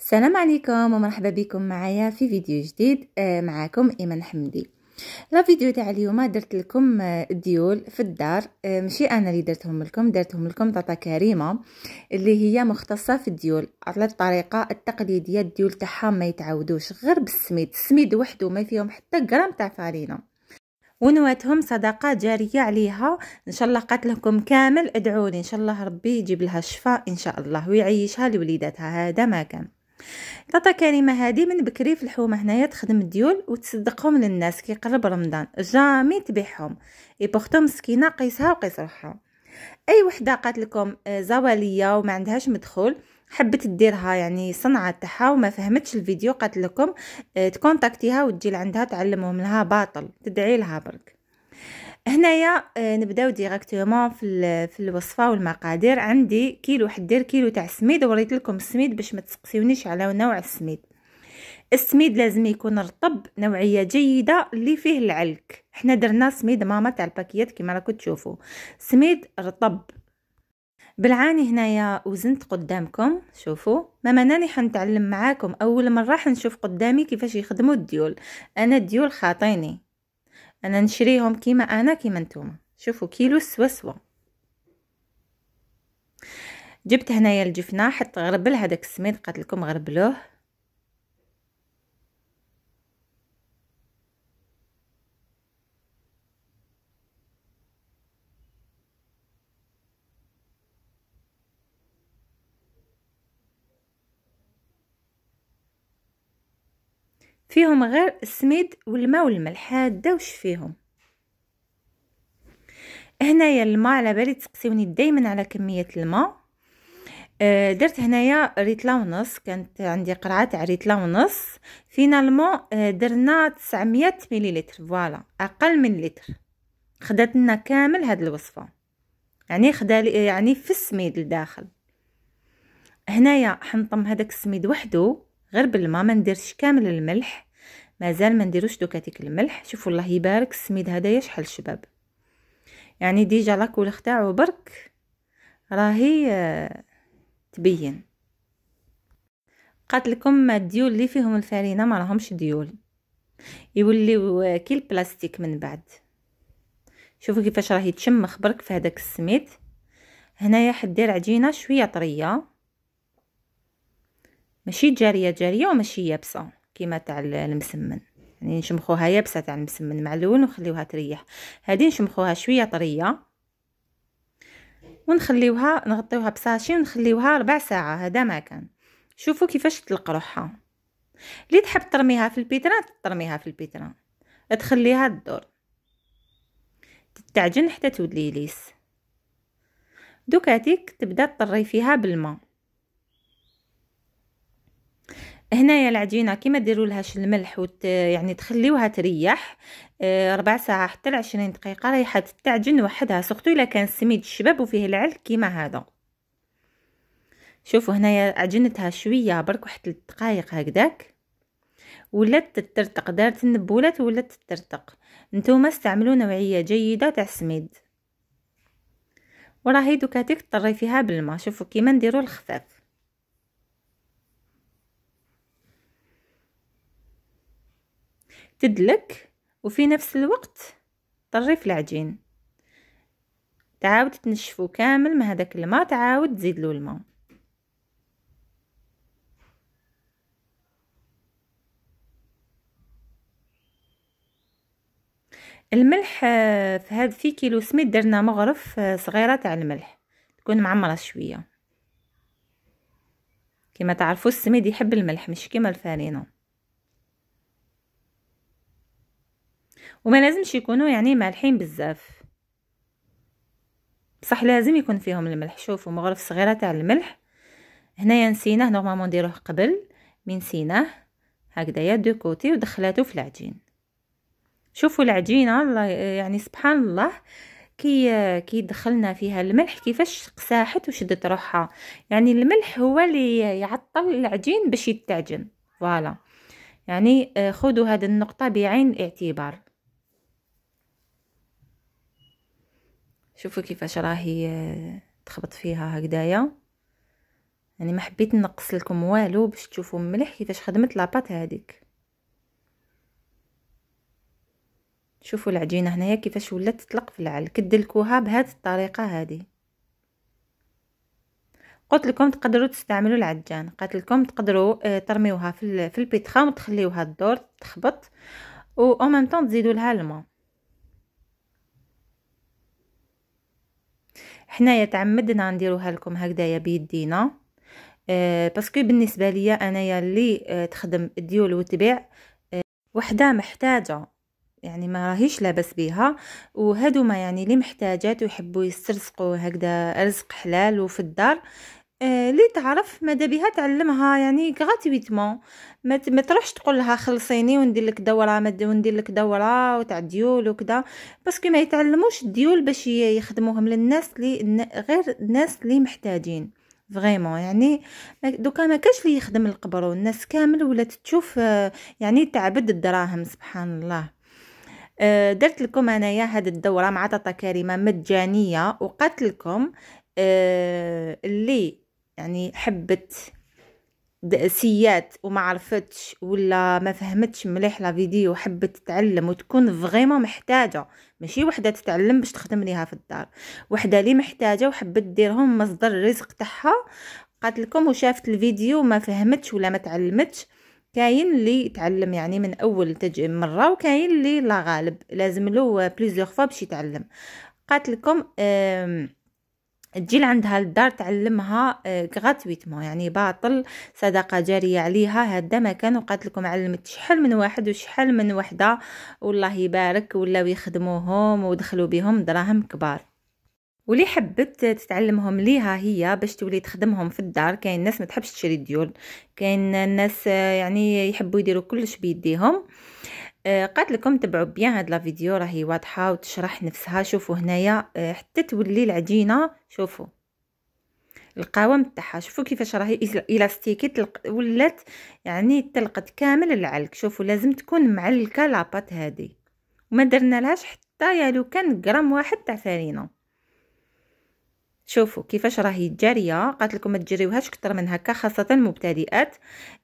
السلام عليكم ومرحبا بكم معايا في فيديو جديد آه، معاكم ايمن حمدي لا فيديو تاع اليوم درت لكم آه، ديول في الدار آه، ماشي انا اللي درتهم لكم درتهم لكم طاطا كريمه اللي هي مختصه في الديول على الطريقه التقليديه الديول تاعها ما يتعودوش غير بالسميد السميد وحده ما فيهم حتى غرام تاع فارينه ونواتهم صدقه جاريه عليها ان شاء الله قالت لكم كامل ادعوا لي ان شاء الله ربي يجيب لها الشفاء ان شاء الله ويعيشها لوليداتها هذا ما كان طاطا كريمه هذه من بكري في الحومه هنايا تخدم الديول وتصدقهم للناس كيقرب رمضان جامي تبيعهم اي بورتو مسكينه قيسها وقيس روحها اي وحده قالت لكم آه، زواليه وما عندهاش مدخول حبت ديرها يعني صنعه تاعها وما فهمتش الفيديو قالت لكم آه، تكونتاكتيها وتجي لعندها تعلمهم لها باطل تدعي لها برك هنايا آه، نبداو ديريكتومون في في الوصفه والمقادير عندي كيلو حدير كيلو تاع السميد وريت لكم السميد باش ما تسقسيونيش على نوع السميد السميد لازم يكون رطب نوعيه جيده اللي فيه العلك حنا درنا سميد ماما تاع الباكيات كما راكم تشوفوا سميد رطب بالعاني هنايا وزنت قدامكم شوفوا ماما ناني حنتعلم معاكم اول مره حنشوف قدامي كيفاش يخدموا الديول انا الديول خاطيني انا نشريهم كيما انا كيما نتوما شوفوا كيلو سوا سوا جبت هنايا الجفنه حط غربل هذاك السميد قالت لكم غربلوه فيهم غير السميد والماء والملح هادا وش فيهم هنايا الماء على بالي تسقسيوني دائما على كميه الماء أه، درت هنايا ريتلا ونص كانت عندي قرعه تاع ريتلا ونص فينالمون أه، درنا 900 مليلتر فوالا اقل من لتر خدات لنا كامل هاد الوصفه يعني خدا يعني في السميد لداخل هنايا حنطم هذاك السميد وحده غير بالما ما نديرش كامل الملح مازال ما نديروش دوكاتيك الملح شوفوا الله يبارك السميد هذايا شحال شباب يعني ديجا لاكوليغ تاعو برك راهي آه، تبين قالت لكم الديول اللي فيهم الفرينه ما راهمش ديول يوليو آه، كي البلاستيك من بعد شوفوا كيفاش راهي تشمخ برك في هذاك السميد هنايا حدير عجينه شويه طريه ماشي جاريه جاريه وماشي يابسه كيما تاع المسمن يعني نشمخوها يابسه تاع المسمن مع اللون ونخليوها تريح هذه نشمخوها شويه طريه ونخليوها نغطيوها بساشي ونخليوها ربع ساعه هذا ما كان شوفوا كيفاش تلق روحها اللي تحب ترميها في البيتران ترميها في البيتران تخليها الدور تتعجن حتى تولي ليس دوكاتيك تبدا تطري فيها بالماء هنايا العجينه كيما ديروا لهاش الملح وت يعني تخليوها تريح آه، ربع ساعه حتى لعشرين دقيقه رايحه تتعجن وحدها سورتو الا كان سميد الشباب وفيه العلك كيما هذا شوفوا هنايا عجنتها شويه برك واحد 3 دقائق هكذاك ولات تترتق دارت النبولات ولات تترتق نتوما استعملوا نوعيه جيده تاع السميد وراهي دوكا تيك طري فيها بالماء شوفوا كيما نديروا الخفاف تدلك وفي نفس الوقت طريف العجين تعاود تنشفو كامل مع هذاك الماء تعاود تزيد له الماء الملح آه، في هاد في كيلو سميد درنا مغرف آه، صغيره تاع الملح تكون معمره شويه كما تعرفوا السميد يحب الملح مش كما الفارينه وما لازمش يكونوا يعني مالحين بزاف بصح لازم يكون فيهم الملح شوفوا مغرف صغيره تاع الملح هنايا نسيناه نورمالمون نديروه قبل من نسيناه هكذايا دو كوتي ودخلاته في العجين شوفوا العجينه الله يعني سبحان الله كي كي دخلنا فيها الملح كيفاش قساحت وشدت روحها يعني الملح هو اللي يعطل العجين باش يتعجن فوالا يعني آه، خذوا هذه النقطه بعين الاعتبار شوفوا كيفاش راهي آه، تخبط فيها هكدايا يعني ما حبيت نقص لكم والو باش تشوفوا مليح كيفاش خدمت لاباط هذيك شوفوا العجينه هنايا كيفاش ولات تطلق في العل كدلكوها بهذه الطريقه هذه قلت لكم تقدروا تستعملوا العجان قلت لكم تقدروا آه، ترميوها في في البيتخا وتخليوها الدور تخبط و او ميم طون تزيدوا لها الماء حنايا تعمدنا نديروها لكم هكذايا بيدينا آه، باسكو بالنسبه ليا انايا اللي آه، تخدم الديول وتبيع آه، وحده محتاجه يعني ما راهيش لاباس بيها وهادو ما يعني اللي محتاجات ويحبوا يسترزقوا هكذا رزق حلال وفي الدار اللي آه، تعرف ماذا بها تعلمها يعني غراتويتمون ما ما تروحش تقول لها خلصيني وندير لك دوره وندير لك دوره وتاع ديول وكذا باسكو ما يتعلموش الديول باش يخدموهم للناس اللي غير الناس اللي محتاجين فريمون يعني دوكا ما كاش اللي يخدم القبر الناس كامل ولات تشوف آه، يعني تعبد الدراهم سبحان الله آه، درت لكم انايا هاد الدوره مع طاطا كريمه مجانيه وقالت لكم اللي يعني حبت دأسيات وما عرفتش ولا ما فهمتش مليح لا فيديو حبت تتعلم وتكون فريمون محتاجه ماشي وحده تتعلم باش تخدم ليها في الدار وحده لي محتاجه وحبت ديرهم مصدر الرزق تاعها قالت لكم وشافت الفيديو ما فهمتش ولا ما تعلمتش كاين اللي يتعلم يعني من اول تج مره وكاين اللي لا غالب لازم له بليزيور فوا باش يتعلم قالت لكم أم تجي لعندها الدار تعلمها غاتويتمون آه، يعني باطل صدقه جاريه عليها هذا ما كان وقالت لكم علمت شحال من واحد وشحال من وحده والله يبارك ولاو يخدموهم ودخلوا بهم دراهم كبار ولي حبت تتعلمهم ليها هي باش تولي تخدمهم في الدار كاين ناس ما تحبش تشري ديول كاين الناس آه، يعني يحبوا يديروا كلش بيديهم آه آه، قالت لكم تبعوا بيان هاد لا فيديو راهي واضحه وتشرح نفسها شوفوا هنايا آه، حتى تولي العجينه شوفوا القوام تاعها شوفوا كيفاش راهي الاستيكي ولات يعني تلقت كامل العلك شوفوا لازم تكون معلكه لاباط هذه وما درنا لهاش حتى يا لو كان غرام واحد تاع فرينه شوفوا كيفاش راهي جاريه قالت لكم ما تجريوهاش اكثر من هكا خاصه المبتدئات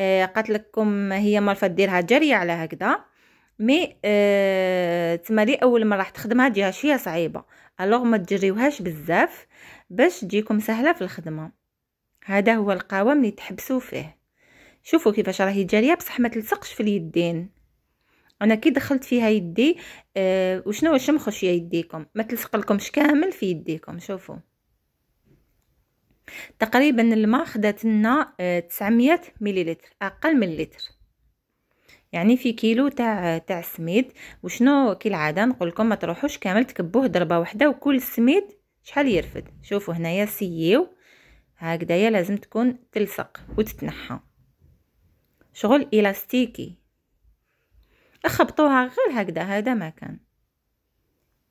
آه، قالت لكم هي مالفه ديرها جاريه على هكذا مي اه لي اول مره راح تخدمها ديها شويه صعيبه الوغ ما تجريوهاش بزاف باش تجيكم سهله في الخدمه هذا هو القوام اللي تحبسوا فيه شوفوا كيفاش راهي جاريه بصح ما تلصقش في اليدين انا كي دخلت فيها يدي اه وشنو واش مخش يديكم ما تلصق لكمش كامل في يديكم شوفوا تقريبا الماء خدات لنا 900 آه، مليلتر اقل من لتر يعني في كيلو تاع تاع السميد وشنو كالعاده نقول لكم ما تروحوش كامل تكبوه ضربه واحده وكل سميد شحال يرفد شوفوا هنايا سييو هكذايا لازم تكون تلصق وتتنحى شغل الاستيكي اخبطوها غير هكذا هذا ما كان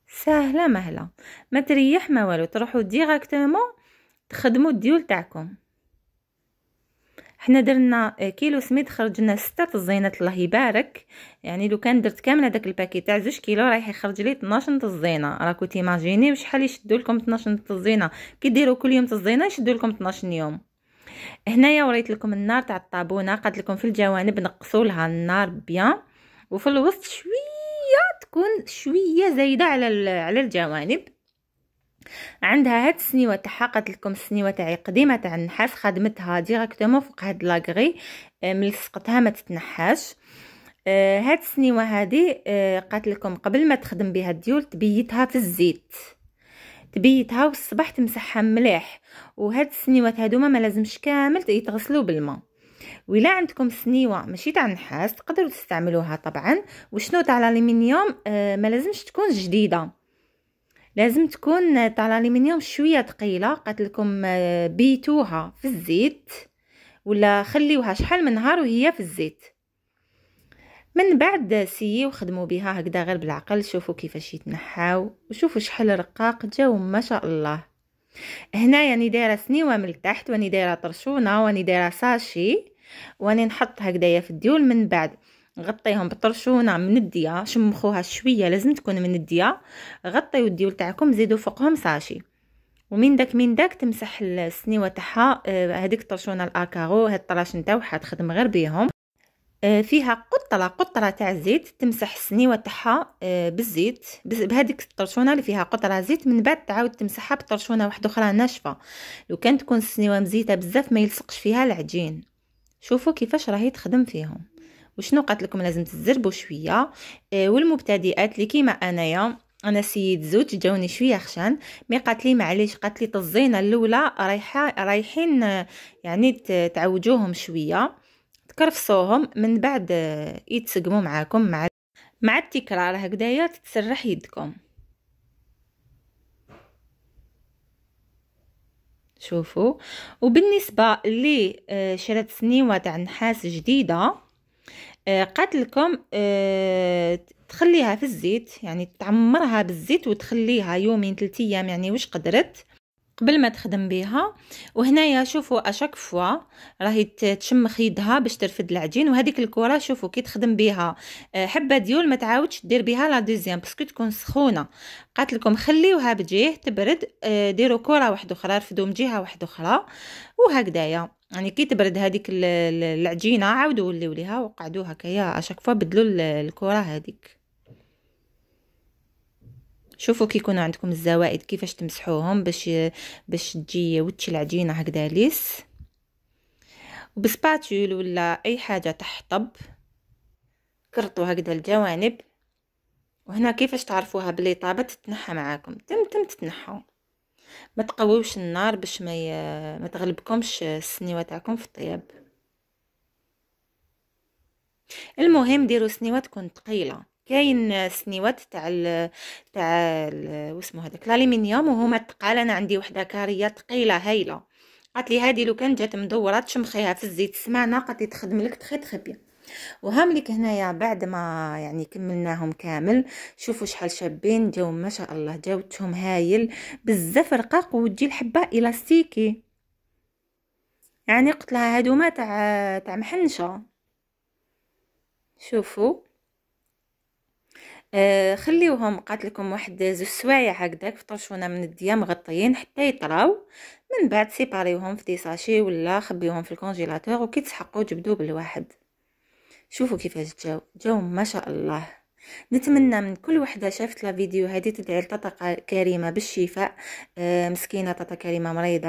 سهله مهله ما تريح ما والو تروحوا ديريكتومون تخدموا الديول تاعكم حنا درنا كيلو سميد خرج لنا سته الزينات الله يبارك يعني لو كان درت كامل هذاك الباكي تاع زوج كيلو رايح يخرج لي 12 الزينه راكو تيماجيني وشحال يشدوا لكم 12 الزينه كي ديروا كل يوم تزينه يشدوا لكم 12 يوم هنايا وريت لكم النار تاع الطابونه قالت لكم في الجوانب نقصوا لها النار بيان وفي الوسط شويه تكون شويه زايده على على الجوانب عندها هاد السنيوه تاعها قالت لكم السنيوه تاعي قديمه تاع النحاس خدمتها ديريكتومون فوق هاد لاغري آه، ملي لصقتها ما تتنحاش آه، هاد السنيوه هادي آه، قالت لكم قبل ما تخدم بها الديول تبيتها في الزيت تبيتها والصباح تمسحها مليح وهاد السنيوات هادوما ما لازمش كامل يتغسلوا بالماء ولا عندكم سنيوه ماشي تاع النحاس تقدروا تستعملوها طبعا وشنو تاع الالومنيوم آه ما لازمش تكون جديده لازم تكون تاع الالمنيوم شويه ثقيله قالت لكم آه، بيتوها في الزيت ولا خليوها شحال من نهار وهي في الزيت من بعد سيي وخدموا بها هكذا غير بالعقل شوفوا كيفاش يتنحاو وشوفوا شحال رقاق جاو ما شاء الله هنا يعني دايره سنيوه من التحت واني دايره طرشونه واني دايره ساشي واني نحط هكذايا في الديول من بعد غطيهم بالطرشونه نعم، منديه شمخوها شويه لازم تكون منديه غطيو الديول تاعكم زيدوا فوقهم ساشي ومن داك من داك تمسح السنيوه تاعها هذيك آه، الطرشونه الاكارو هاد الطراش نتاعو حتخدم غير بيهم آه، فيها قطره قطره تاع الزيت تمسح السنيوه تاعها آه، بالزيت بهذيك الطرشونه اللي فيها قطره زيت من بعد تعاود تمسحها بطرشونه واحده اخرى ناشفه لو كانت تكون السنيوه مزيته بزاف ما يلصقش فيها العجين شوفوا كيفاش راهي تخدم فيهم وشنو قالت لكم لازم تزربوا شويه آه، والمبتدئات اللي كيما انايا انا سيد زوج جاوني شويه خشان مي قالت لي معليش قالت لي الطزينه الاولى رايحه رايحين آه، يعني تعوجوهم شويه تكرفصوهم من بعد آه، يتسقموا معاكم مع مع التكرار هكدايا تتسرح يدكم شوفوا وبالنسبه اللي شرات سنيوه تاع نحاس جديده آه، قاتلكم آه، تخليها في الزيت يعني تعمرها بالزيت وتخليها يومين ثلاثة ايام يعني واش قدرت قبل ما تخدم بها وهنايا شوفوا اشاك فوا راهي تشمخ يدها باش ترفد العجين وهذيك الكره شوفوا كي تخدم بها آه، حبه ديول ما تعاودش دير بها لا دوزيام باسكو تكون سخونه قالت لكم خليوها بجيه تبرد ديروا كره واحده اخرى رفدوا من جهه واحده اخرى وهكذايا يعني كي تبرد هذيك العجينه عاودوا وليو ليها وقعدوها هكايا فوا بدلوا الكره هذيك شوفوا كي يكونوا عندكم الزوائد كيفاش تمسحوهم باش باش تجي وتشي العجينه هكذا ليس وبسباتول ولا اي حاجه تحطب كرطوا هكذا الجوانب وهنا كيفاش تعرفوها بلي طابت تتنحى معاكم تم تم تتنحوا ما تقويوش النار باش ما ما تغلبكمش السنيوه تاعكم في الطياب المهم ديروا سنيوه تكون تقيله كاين سنيوات تاع ال تاع ال واسمو هذاك الالومنيوم وهما تقال انا عندي وحده كاريه تقيله هايله قالت لي هذه لو كان جات مدوره تشمخيها في الزيت سمعنا قالت لي تخدم لك تخي تخي بيان وهاملك هنايا بعد ما يعني كملناهم كامل شوفوا شحال شابين جاو ما شاء الله جاوتهم هايل بزاف رقاق وتجي الحبه الاستيكي يعني قلت لها ما تاع تاع محنشه شوفوا آه خليوهم قالت لكم واحد زوج سوايع هكذاك في طرشونه من الديام مغطيين حتى يطراو من بعد سيباريوهم في دي ساشي ولا خبيوهم في الكونجيلاتور وكي تسحقوا جبدوه بالواحد شوفوا كيفاش جاو جاو ما شاء الله نتمنى من كل وحده شافت لا فيديو هذه تدعي لطاطا كريمه بالشفاء آه مسكينه طاطا كريمه مريضه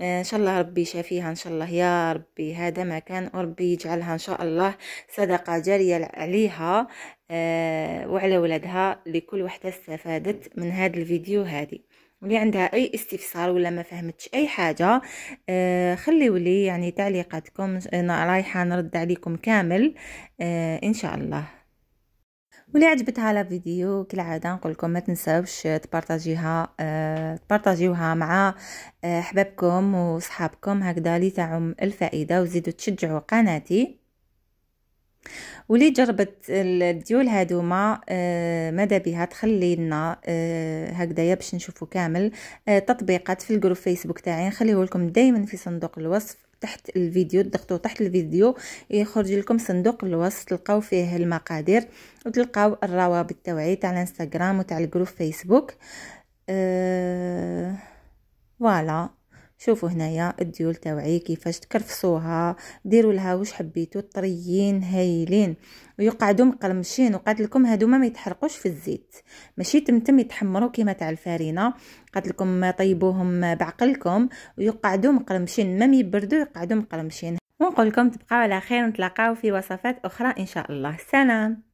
آه، ان شاء الله ربي يشافيها ان شاء الله يا ربي هذا ما كان وربي يجعلها ان شاء الله صدقه جاريه عليها آه، وعلى ولادها لكل وحده استفادت من هذا الفيديو هذه ولي عندها اي استفسار ولا ما فهمتش اي حاجه آه خليو لي يعني تعليقاتكم انا رايحه نرد عليكم كامل آه ان شاء الله ولي عجبتها على فيديو كالعاده نقول لكم ما تنسوش تبارطاجيها أه تبارطاجيوها مع آه، احبابكم وصحابكم هكذا لي الفائده وزيدوا تشجعوا قناتي ولي جربت الديول هادوما آه، ماذا بها تخلي لنا آه، هكذايا باش نشوفو كامل آه، تطبيقات في الجروب فيسبوك تاعي نخليه لكم دائما في صندوق الوصف تحت الفيديو تضغطوا تحت الفيديو يخرج لكم صندوق الوصف تلقاو فيه المقادير وتلقاو الروابط تاعي تاع الانستغرام وتاع الجروب فيسبوك أه... فوالا شوفوا هنايا الديول تاوعي كيفاش تكرفصوها ديروا لها واش حبيتو طريين هايلين ويقعدوا مقرمشين وقالت لكم هادوما ما يتحرقوش في الزيت ماشي تمتم يتحمروا كيما تاع الفارينه قالت لكم طيبوهم بعقلكم ويقعدوا مقرمشين ما يبردوا يقعدوا مقرمشين ونقول لكم تبقاو على خير نتلاقاو في وصفات اخرى ان شاء الله سلام